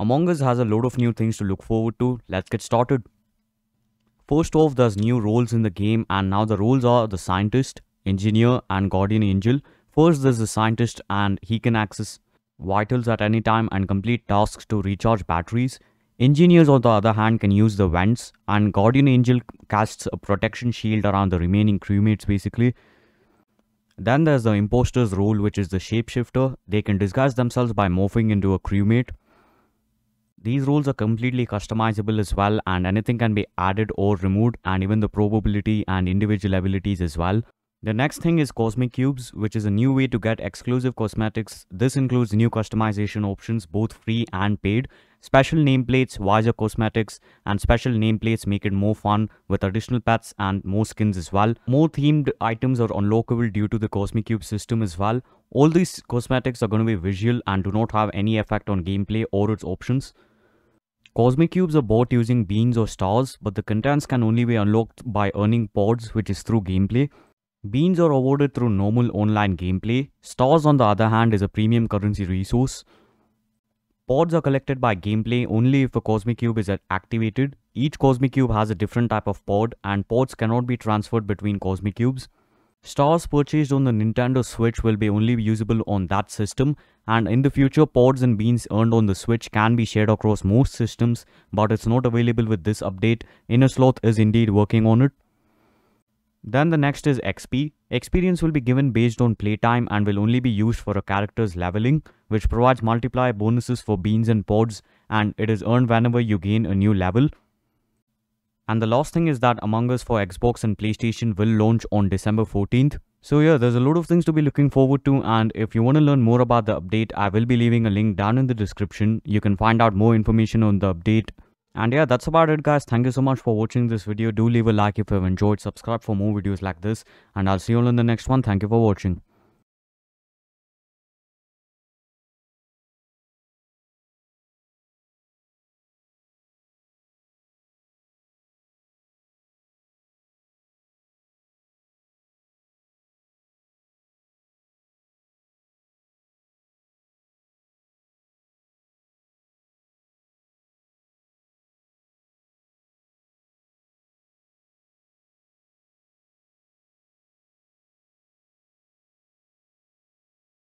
Among Us has a load of new things to look forward to. Let's get started. First off, there's new roles in the game and now the roles are the scientist, engineer and guardian angel. First there's the scientist and he can access vitals at any time and complete tasks to recharge batteries. Engineers on the other hand can use the vents and guardian angel casts a protection shield around the remaining crewmates basically. Then there's the imposter's role which is the shapeshifter. They can disguise themselves by morphing into a crewmate. These rules are completely customizable as well and anything can be added or removed and even the probability and individual abilities as well. The next thing is Cosmic Cubes, which is a new way to get exclusive cosmetics. This includes new customization options, both free and paid. Special nameplates, wiser cosmetics, and special nameplates make it more fun with additional pets and more skins as well. More themed items are unlockable due to the Cosmic Cube system as well. All these cosmetics are going to be visual and do not have any effect on gameplay or its options. Cosmic cubes are bought using beans or stars, but the contents can only be unlocked by earning pods, which is through gameplay. Beans are awarded through normal online gameplay. Stars, on the other hand, is a premium currency resource. Pods are collected by gameplay only if a cosmic cube is activated. Each cosmic cube has a different type of pod and pods cannot be transferred between cosmic cubes. Stars purchased on the Nintendo Switch will be only usable on that system and in the future pods and beans earned on the Switch can be shared across most systems but it's not available with this update. InnerSloth is indeed working on it. Then the next is XP. Experience will be given based on playtime and will only be used for a character's leveling which provides multiplier bonuses for beans and pods and it is earned whenever you gain a new level and the last thing is that Among Us for Xbox and PlayStation will launch on December 14th. So yeah, there's a lot of things to be looking forward to and if you want to learn more about the update, I will be leaving a link down in the description. You can find out more information on the update. And yeah, that's about it guys. Thank you so much for watching this video. Do leave a like if you have enjoyed, subscribe for more videos like this and I'll see you all in the next one. Thank you for watching.